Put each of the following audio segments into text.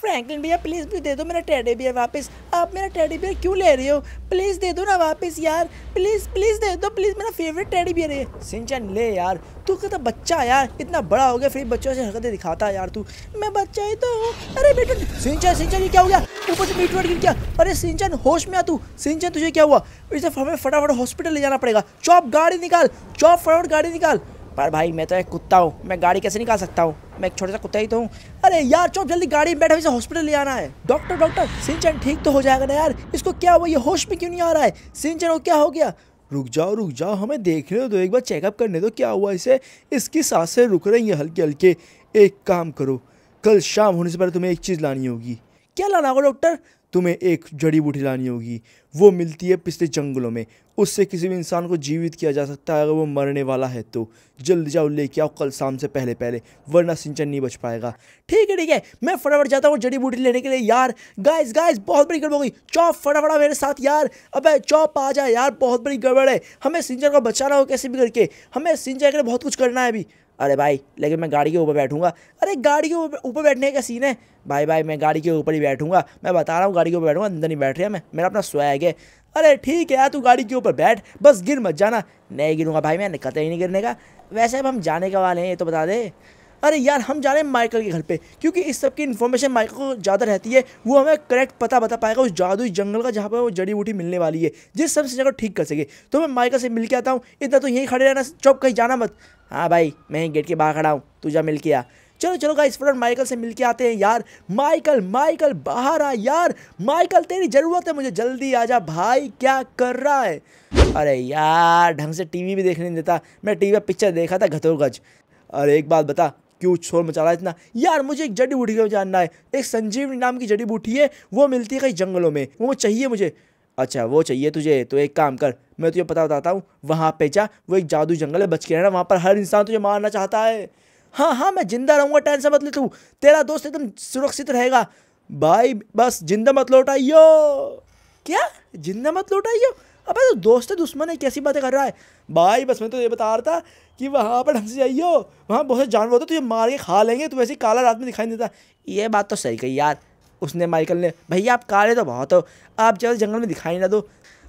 Franklin भैया please भी दे दो मेरा टेडी बियर वापस आप मेरा टेडी बियर क्यों ले रहे हो प्लीज़ दे दो ना वापस यार प्लीज़ प्लीज़ दे दो प्लीज़ मेरा फेवरेट टेडी बियर है सिंचन ले यार तू कहता बच्चा यार इतना बड़ा हो गया फिर बच्चों से हरकतें दिखाता है यार तू मैं बच्चा ही तो हूँ अरे बेटा सिंचन सिंचन ये क्या हो गया ऊपर से मीटवर गिर क्या अरे सिंचन होश में आ तू सिंचन तुझे क्या हुआ इसे हमें फटाफट हॉस्पिटल ले जाना पड़ेगा चौप गाड़ी निकाल चौप फटाफट गाड़ी निकाल पर भाई मैं तो एक कुत्ता हूँ मैं गाड़ी कैसे निकाल सकता हूँ मैं एक छोटा सा कुत्ता ही तो हूँ अरे यार चो जल्दी गाड़ी में बैठा इसे हॉस्पिटल ले आना है डॉक्टर डॉक्टर सिंचन ठीक तो हो जाएगा ना यार इसको क्या हुआ ये होश में क्यों नहीं आ रहा है सिंचन को क्या हो गया रुक जाओ रुक जाओ हमें देखने दो तो एक बार चेकअप करने दो क्या हुआ इसे इसकी सांसें रुक रही हैं हल्के हल्के एक काम करो कल शाम होने से पहले तुम्हें एक चीज़ लानी होगी क्या लाना होगा डॉक्टर तुम्हें एक जड़ी बूटी लानी होगी वो मिलती है पिछले जंगलों में उससे किसी भी इंसान को जीवित किया जा सकता है अगर वो मरने वाला है तो जल्द जाओ लेके आओ कल शाम से पहले पहले वरना सिंचन नहीं बच पाएगा ठीक है ठीक है मैं फटाफट जाता हूँ जड़ी बूटी लेने के लिए यार गाइस गाइस बहुत बड़ी गड़बड़ होगी गई चौप फटाफटा मेरे साथ यार अब चौप आ जाए यार बहुत बड़ी गड़बड़ है हमें सिंचन को बचाना हो कैसे भी करके हमें सिंचन के लिए बहुत कुछ करना है अभी अरे भाई लेकिन मैं गाड़ी के ऊपर बैठूंगा अरे गाड़ी के ऊपर बैठने का सीन है भाई भाई मैं गाड़ी के ऊपर ही बैठूंगा मैं बता रहा हूँ गाड़ी के ऊपर बैठूंगा अंदर नहीं बैठ रहा मैं मेरा अपना स्वैग है अरे ठीक है यार तू गाड़ी के ऊपर बैठ बस गिर मत जाना नहीं गिरूंगा भाई मैं कतई नहीं गिरने का वैसे अब हम जाने के वाले हैं ये तो बता दे अरे यार हम जा रहे हैं माइकल के घर पर क्योंकि इस सब की इन्फॉर्मेशन माइकल को ज़्यादा रहती है वो हमें करेक्ट पता बता पाएगा उस जादुई जंगल का जहाँ पर वो जड़ी बूटी मिलने वाली है जिस सबसे जगह ठीक कर सके तो मैं माइकल से मिल के आता हूँ इतना तो यहीं खड़े रहना चौप कहीं जाना मत हाँ भाई मैं गेट के बाहर खड़ा हूँ तू जा मिल के आ चलो चलो गाइस फटाफट माइकल से मिलके आते हैं यार माइकल माइकल बाहर आ यार माइकल तेरी ज़रूरत है मुझे जल्दी आ जा भाई क्या कर रहा है अरे यार ढंग से टीवी भी देखने नहीं देता मैं टीवी पर पिक्चर देखा था घतोरगज अरे एक बात बता क्यों शोर मचा रहा है इतना यार मुझे एक जड़ी बूटी का जानना है एक संजीवनी नाम की जड़ी बूटी है वो मिलती है कहीं जंगलों में वो चाहिए मुझे अच्छा वो चाहिए तुझे तो एक काम कर मैं तुझे पता बताता हूँ वहाँ पे जा वो एक जादू जंगल है बच के रहना वहाँ पर हर इंसान तुझे मारना चाहता है हाँ हाँ मैं जिंदा रहूँगा टेंशन मत ले तू तेरा दोस्त एकदम सुरक्षित रहेगा भाई बस जिंदा मत लौटाइयो क्या जिंदा मत लौटाइयो अब तो दोस्त है दुश्मन है कैसी बातें कर रहा है भाई बस मैं तो ये बता रहा था कि वहाँ पर ढंग से जाइयो वहाँ बहुत सारे जानवर होते तुझे मार के खा लेंगे तो वैसे काला रात में दिखाई नहीं देता ये बात तो सही कही यार उसने माइकल ने भैया आप काले तो बहुत हो आप जब जंगल में दिखाई ना दो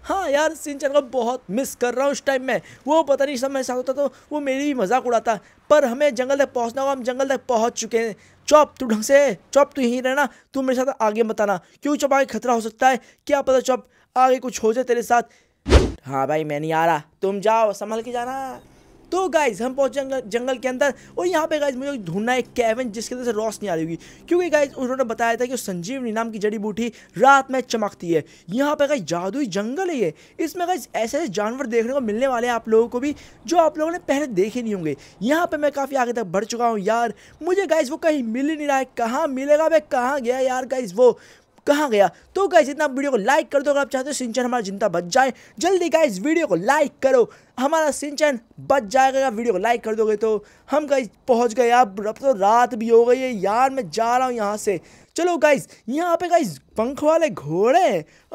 हाँ यार सिंचन को बहुत मिस कर रहा हूँ उस टाइम में वो पता नहीं सब मेरे साथ होता तो वो मेरी भी मजाक उड़ाता पर हमें जंगल तक पहुँचना होगा हम जंगल तक पहुँच चुके हैं चौप तू ढंग से चौप तू यहीं रहना तू मेरे साथ आगे बताना क्यों चौप आगे खतरा हो सकता है क्या पता चौप आगे कुछ हो जाए तेरे साथ हाँ भाई मैं नहीं आ रहा तुम जाओ संभल के जाना तो गाइज हम पहुंचे जंगल जंगल के अंदर और यहाँ पे गाइज मुझे ढूंढना है कैवन जिसके अंदर से रोशनी आ रही होगी क्योंकि गाइज उन्होंने बताया था कि संजीवनी नाम की जड़ी बूटी रात में चमकती है यहाँ पे गाइज जादुई जंगल है ये इसमें गाइज ऐसे ऐसे जानवर देखने को मिलने वाले हैं आप लोगों को भी जो आप लोगों ने पहले देखे नहीं होंगे यहाँ पर मैं काफ़ी आगे तक बढ़ चुका हूँ यार मुझे गाइज वो कहीं मिल ही नहीं रहा है कहाँ मिलेगा भाई कहाँ गया यार गाइज वो कहाँ गया तो गाइज इतना वीडियो को लाइक कर दो अगर आप चाहते हो सिंचन हमारा जिंदा बच जाए जल्दी गाइज वीडियो को लाइक करो हमारा सिंचन बच जाएगा वीडियो को लाइक कर दोगे तो हम गाइज पहुंच गए अब अब तो रात भी हो गई है यार मैं जा रहा हूँ यहाँ से चलो गाइज यहाँ पे गाइज पंख वाले घोड़े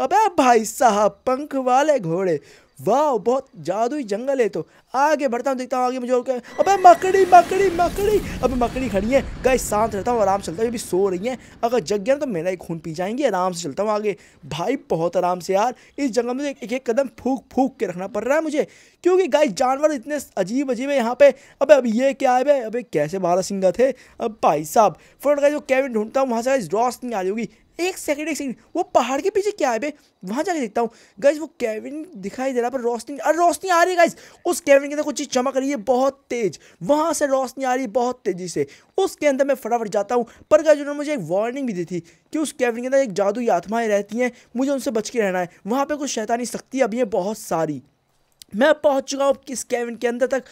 अबे भाई साहब पंख वाले घोड़े वाह बहुत जादुई जंगल है तो आगे बढ़ता हूँ देखता हूँ आगे मुझे और क्या अबे मकड़ी मकड़ी मकड़ी अबे मकड़ी खड़ी है गाय शांत रहता हूँ आराम से चलता हूँ अभी सो रही हैं अगर जग गया तो मेरा ही खून पी जाएंगे आराम से चलता हूँ आगे भाई बहुत आराम से यार इस जंगल में तो एक एक कदम फूक फूक के रखना पड़ रहा है मुझे क्योंकि गाय जानवर इतने अजीब अजीब है यहाँ पे अब अब ये क्या है भाई अबे कैसे बारह सिंगा थे अब भाई साहब फोन गाइज जो कैबिन ढूंढता हूँ वहाँ से रोशनी आ रही होगी एक सेकंड एक सेकंड वो पहाड़ के पीछे क्या है बे वहाँ जाके देखता हूँ गाइज वो केविन दिखाई दे रहा पर रोशनी अरे रोशनी आ रही है गाइज उस केविन के अंदर कुछ चीज़ चमक रही है बहुत तेज वहाँ से रोशनी आ रही है बहुत तेज़ी से उसके अंदर मैं फटाफट जाता हूँ पर गाइज उन्होंने मुझे एक वार्निंग भी दी थी कि उस केविन के अंदर एक जादू आत्माएँ रहती हैं मुझे उनसे बच के रहना है वहाँ पर कुछ शैतानी शक्ति अभी है बहुत सारी मैं पहुँच चुका हूँ किस केविन के अंदर तक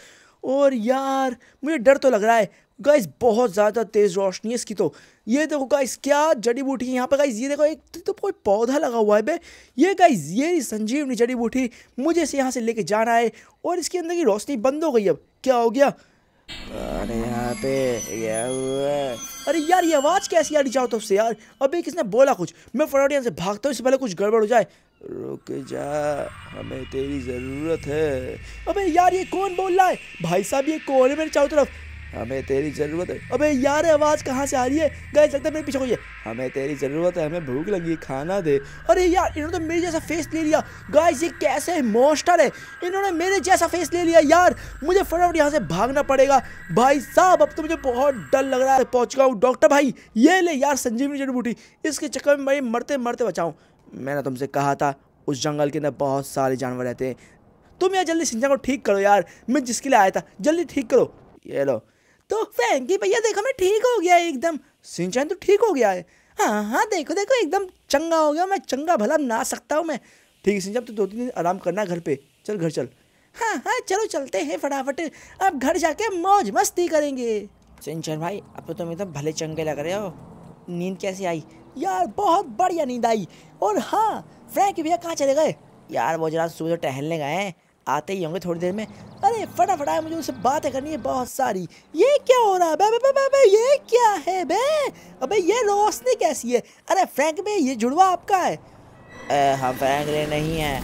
और यार मुझे डर तो लग रहा है गाइज बहुत ज़्यादा तेज़ रोशनी है इसकी तो ये देखो गाइस क्या जड़ी बूटी यहाँ पे गाइस ये देखो एक तो कोई पौधा लगा हुआ है बे ये गाइस ये संजीवनी जड़ी बूटी मुझे इसे यहाँ से लेके जाना है और इसके अंदर की रोशनी बंद हो गई अब क्या हो गया अरे यहाँ पे अरे यार ये आवाज़ कैसी यार जाओ तो से यार अभी किसने बोला कुछ मैं फटाफट यहाँ से भागता हूँ इससे पहले कुछ गड़बड़ हो जाए रुक जा हमें तेरी ज़रूरत है अबे यार ये कौन बोल रहा है भाई साहब ये कौन है मेरे चारों तरफ हमें तेरी ज़रूरत है अबे यार आवाज़ कहाँ से आ रही है गाय लगता है मेरे पीछे कोई हमें तेरी ज़रूरत है हमें भूख लगी खाना दे अरे यार इन्होंने तो मेरे जैसा फेस ले लिया गाइस ये कैसे मोस्टर है इन्होंने मेरे जैसा फेस ले लिया यार मुझे फटाफट यहाँ से भागना पड़ेगा भाई साहब अब तो मुझे बहुत डर लग रहा है पहुंच गया डॉक्टर भाई ये ले यार संजीवनी जड़ी बूटी इसके चक्कर में भाई मरते मरते बचाऊँ मैंने तुमसे कहा था उस जंगल के अंदर बहुत सारे जानवर रहते हैं तुम यार जल्दी सिंजा को ठीक करो यार मैं जिसके लिए आया था जल्दी ठीक करो ये लो तो फैंकी भैया देखो मैं ठीक हो गया एकदम सिंचन तो ठीक हो गया है हाँ हाँ देखो देखो एकदम चंगा हो गया मैं चंगा भला ना सकता हूँ मैं ठीक है सिंचन तो दो तीन दिन आराम करना घर पे चल घर चल हाँ हाँ चलो चलते हैं फटाफट अब घर जाके मौज मस्ती करेंगे सिंचन भाई अब तो तुम एकदम भले चंगे लग रहे हो नींद कैसे आई यार बहुत बढ़िया नींद आई और हाँ फ्रैंक भैया कहाँ चले गए यार वो जरा सुबह तो टहलने गए हैं आते ही होंगे थोड़ी देर में अरे फटाफट आए मुझे उससे बातें करनी है बहुत सारी ये क्या हो रहा है बे बे बे बे, ये क्या है बे अबे ये रोशनी कैसी है अरे फ्रैंक में ये जुड़वा आपका है हम फ्रैंक रे नहीं है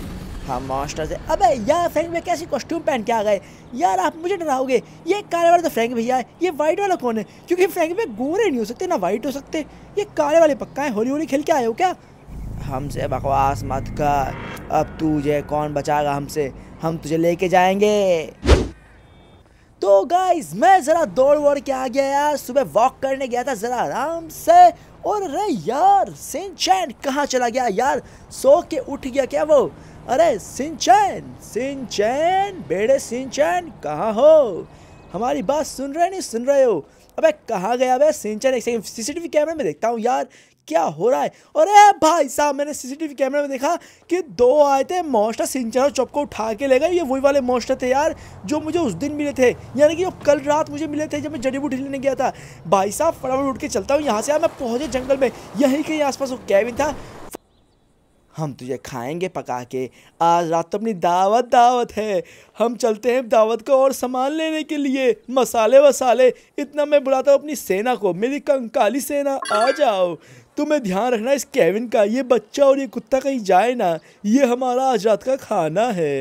हम मास्टर से अबे यार फ्रैंक भैया कैसी कॉस्ट्यूम पहन के आ गए यार आप मुझे डराओगे ये काले वाले तो फ्रैंक भैया है ये वाइट वाला कौन है क्योंकि फ्रैंक भैया गोरे नहीं हो सकते ना वाइट हो सकते ये काले वाले पक्का है होली होली खेल के आए हो क्या हमसे बकवास मत कर अब तुझे कौन बचाएगा हमसे हम तुझे लेके जाएंगे तो गाइज मैं ज़रा दौड़ वोड़ के आ गया यार सुबह वॉक करने गया था ज़रा आराम से और अरे यार सिंचैन कहाँ चला गया यार सो के उठ गया क्या वो अरे सिंचैन सिंचैन बेड़े सिंचैन कहाँ हो हमारी बात सुन रहे नहीं सुन रहे हो अबे कहाँ गया अबे सिंचन एक सेकंड सीसीटीवी कैमरे में देखता हूँ यार क्या हो रहा है और अरे भाई साहब मैंने सीसीटीवी कैमरे में देखा कि दो आए थे मोस्टर सिंचन और चौप को उठा के ले गए ये वही वाले मोस्टर थे यार जो मुझे उस दिन मिले थे यानी कि जो कल रात मुझे मिले थे जब मैं जड़ी बूटी लेने गया था भाई साहब फटाफट उठ के चलता हूँ यहाँ से यार मैं पहुँचे जंगल में यहीं के आसपास वो कैबिन था हम तुझे खाएंगे पका के आज रात तो अपनी दावत दावत है हम चलते हैं दावत को और सामान लेने के लिए मसाले वसाले इतना मैं बुलाता हूँ अपनी सेना को मेरी कंकाली सेना आ जाओ तुम्हें ध्यान रखना इस केविन का ये बच्चा और ये कुत्ता कहीं जाए ना ये हमारा आज रात का खाना है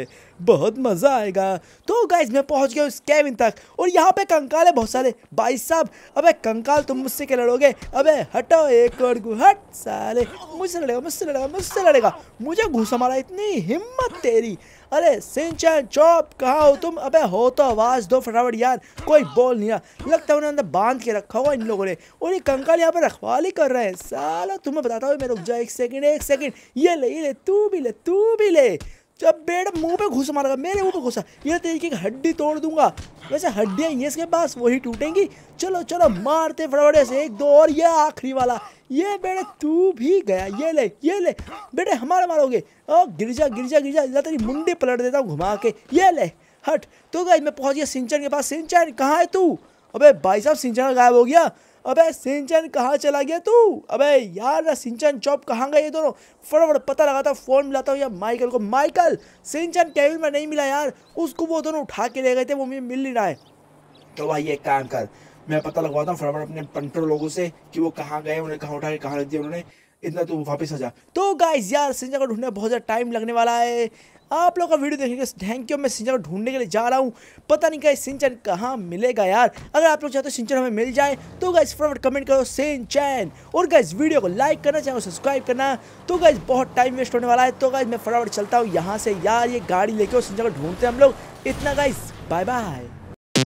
बहुत मज़ा आएगा तो गाइज मैं पहुंच गया उस कैबिन तक और यहाँ पे कंकाल है बहुत सारे भाई साहब अबे कंकाल तुम मुझसे क्या लड़ोगे अबे हटो एक और हट साले मुझसे लड़ेगा मुझसे लड़ेगा मुझसे लड़ेगा मुझे घुसा मारा इतनी हिम्मत तेरी अरे सिंचन चौप कहाँ हो तुम अबे हो तो आवाज़ दो फटाफट यार कोई बोल नहीं रहा लगता है उन्हें अंदर बांध के रखा हुआ इन लोगों ने और ये कंकाल यहाँ पर रखवाली कर रहे हैं साला तुम्हें बताता हूँ मैं रुक जाओ एक सेकंड एक सेकंड ये ले ये ले तू भी ले तू भी ले जब बेड़ मुंह पे घुस मारेगा मेरे मुंह पे घुसा ये तेरी की हड्डी तोड़ दूंगा वैसे हड्डियां ये इसके पास वही टूटेंगी चलो चलो मारते फटाफट से एक दो और ये आखिरी वाला ये बेटे तू भी गया ये ले ये ले बेटे हमारे मारोगे ओ गिरजा गिरजा गिरजा जा तेरी मुंडी पलट देता हूँ घुमा के ये ले हट तो गई मैं पहुँच गया सिंचन के पास सिंचन कहाँ है तू अबे भाई साहब सिंचन गायब हो गया अबे सिंचन कहाँ चला गया तू अबे यार ना सिंचन चौप कहाँ गए ये दोनों फटाफट पता लगाता फ़ोन मिलाता हूँ यार माइकल को माइकल सिंचन कैबिन में नहीं मिला यार उसको वो दोनों उठा के ले गए थे वो मुझे मिल नहीं रहा है तो भाई एक काम कर मैं पता लगवाता हूँ फटाफट अपने पंटर लोगों से कि वो कहाँ गए उन्हें कहाँ उठा के कहाँ रख दिया उन्होंने इतना तू वापस आ जा तो गाइस यार सिंचन को ढूंढने बहुत ज़्यादा टाइम लगने वाला है आप लोग का वीडियो देखने के थैंक यू मैं सिंचन ढूंढने के लिए जा रहा हूँ पता नहीं गाइस सिंचन कहाँ मिलेगा यार अगर आप लोग चाहते हो सिंचन हमें मिल जाए तो गाइस फटाफट कमेंट करो सिंचन और गाइस वीडियो को लाइक करना चाहे सब्सक्राइब करना तो गाइज बहुत टाइम वेस्ट होने वाला है तो गाइज मैं फटाफट चलता हूँ यहाँ से यार ये गाड़ी लेके और सिंचन ढूंढते हैं हम लोग इतना गाइस बाय बाय